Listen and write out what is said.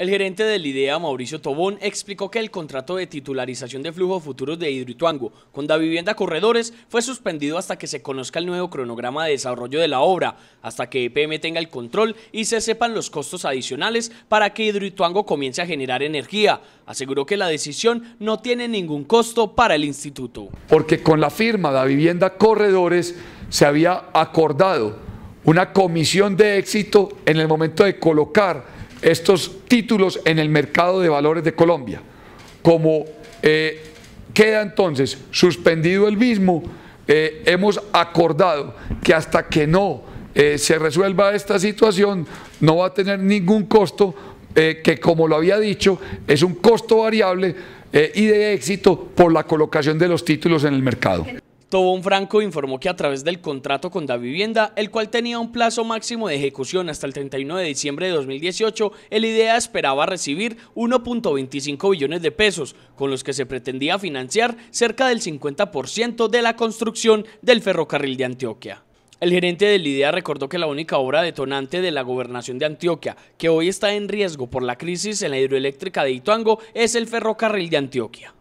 El gerente del IDEA, Mauricio Tobón, explicó que el contrato de titularización de flujos futuros de Hidroituango con Vivienda Corredores fue suspendido hasta que se conozca el nuevo cronograma de desarrollo de la obra, hasta que EPM tenga el control y se sepan los costos adicionales para que Hidroituango comience a generar energía. Aseguró que la decisión no tiene ningún costo para el instituto. Porque con la firma Vivienda Corredores se había acordado una comisión de éxito en el momento de colocar estos títulos en el mercado de valores de Colombia. Como eh, queda entonces suspendido el mismo, eh, hemos acordado que hasta que no eh, se resuelva esta situación no va a tener ningún costo que como lo había dicho es un costo variable y de éxito por la colocación de los títulos en el mercado. Tobón Franco informó que a través del contrato con Davivienda, el cual tenía un plazo máximo de ejecución hasta el 31 de diciembre de 2018, el IDEA esperaba recibir 1.25 billones de pesos, con los que se pretendía financiar cerca del 50% de la construcción del ferrocarril de Antioquia. El gerente del IDEA recordó que la única obra detonante de la gobernación de Antioquia, que hoy está en riesgo por la crisis en la hidroeléctrica de Ituango, es el ferrocarril de Antioquia.